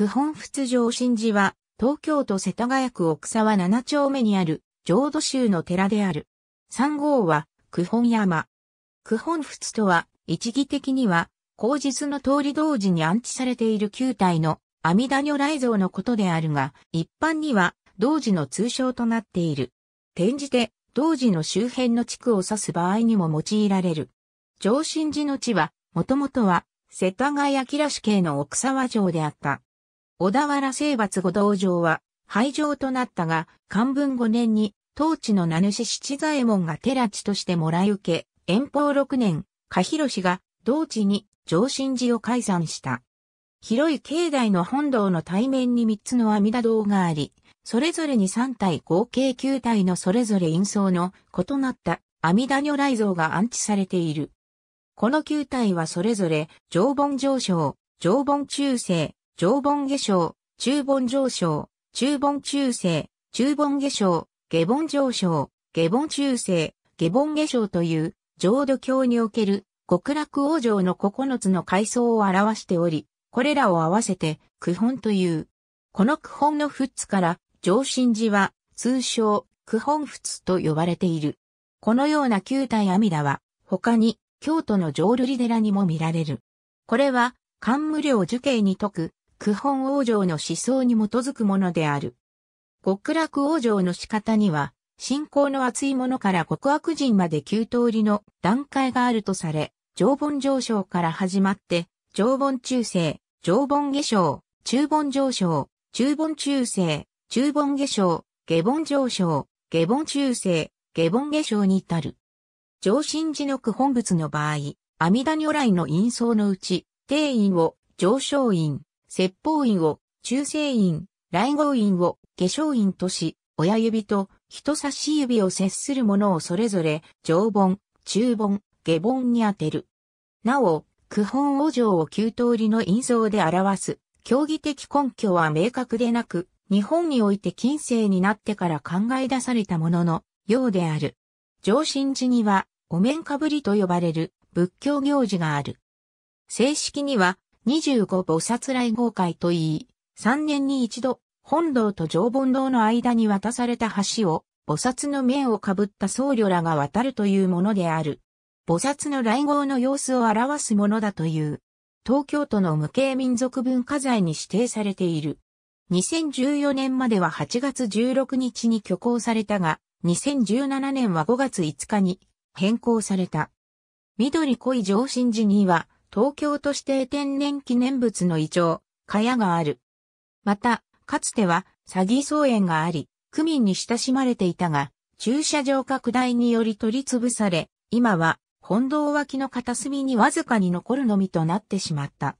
九本仏城神寺は、東京都世田谷区奥沢七丁目にある、浄土宗の寺である。三号は、九本山。九本仏とは、一義的には、口実の通り同時に安置されている旧体の阿弥陀如来像のことであるが、一般には、同時の通称となっている。転じて、同時の周辺の地区を指す場合にも用いられる。上神寺の地は、もともとは、世田谷吉良市系の奥沢城であった。小田原征伐後道場は廃城となったが、漢文5年に当地の名主七左衛門が寺地としてもらい受け、遠方6年、加広氏が同地に上神寺を解散した。広い境内の本堂の対面に3つの阿弥陀堂があり、それぞれに3体合計9体のそれぞれ印相の異なった阿弥陀如来像が安置されている。この9体はそれぞれ、常盆上昇、常盆中世、上盆下昇、中盆上昇、中盆中世、中盆下昇、下盆上昇、下盆中世、下盆下昇という、浄土教における極楽往生の9つの階層を表しており、これらを合わせて、九本という。この九本の仏から、上心寺は、通称、九本仏と呼ばれている。このような九体阿弥陀は、他に、京都の浄瑠璃寺にも見られる。これは、漢無量樹形に説く、九本王城の思想に基づくものである。極楽王城の仕方には、信仰の厚いものから極悪人まで9通りの段階があるとされ、常盆上昇から始まって、常盆中世、常盆下昇、中盆上昇、中盆中世、中盆下昇、下盆上昇、下盆中世、下盆下昇に至る。上神寺の九本仏の場合、阿弥陀如来の陰層のうち、定員を上昇院、説法院を、中世院、来合院を、化粧院とし、親指と人差し指を接するものをそれぞれ、上盆、中盆、下盆に当てる。なお、区本王城を九通りの印象で表す、競技的根拠は明確でなく、日本において近世になってから考え出されたものの、ようである。上神寺には、お面かぶりと呼ばれる仏教行事がある。正式には、25菩薩来合会といい、3年に一度、本堂と常本堂の間に渡された橋を、菩薩の面をかぶった僧侶らが渡るというものである。菩薩の来合の様子を表すものだという。東京都の無形民族文化財に指定されている。2014年までは8月16日に挙行されたが、2017年は5月5日に変更された。緑濃い上新寺には、東京都指定天然記念物のイチョウ、カヤがある。また、かつては、詐欺草園があり、区民に親しまれていたが、駐車場拡大により取り潰され、今は、本堂脇の片隅にわずかに残るのみとなってしまった。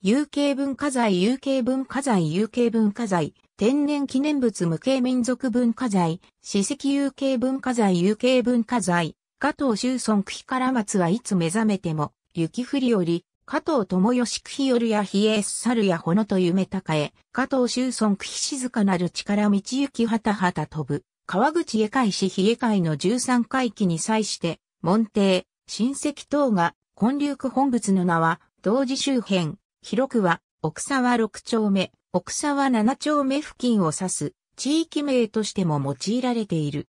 有形文化財、有形文化財、有形文化財、天然記念物無形民族文化財、史跡有形文化財、有形文化財、加藤周村区から松はいつ目覚めても、雪降りより、加藤智義久日よるや比叡猿やほのと夢高え、加藤周村久日静かなる力道行きはたはた飛ぶ、川口絵海市比叡海の13回忌に際して、門弟、親戚等が、建立本仏の名は、同時周辺、広くは、奥沢六丁目、奥沢七丁目付近を指す、地域名としても用いられている。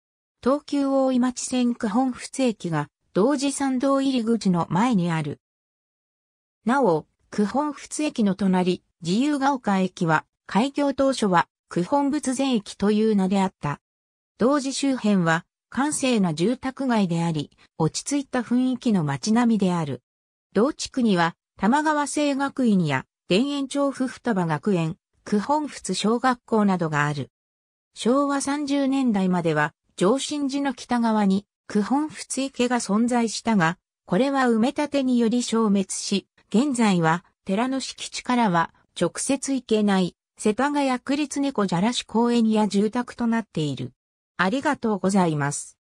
東急大井町線区本仏駅が、同時参道入り口の前にある。なお、九本仏駅の隣、自由が丘駅は、開業当初は、九本仏前駅という名であった。同時周辺は、閑静な住宅街であり、落ち着いた雰囲気の街並みである。同地区には、玉川製学院や、田園調布双葉学園、九本仏小学校などがある。昭和30年代までは、上新寺の北側に、九本仏池が存在したが、これは埋め立てにより消滅し、現在は寺の敷地からは直接行けない世田谷区立猫じゃらし公園や住宅となっている。ありがとうございます。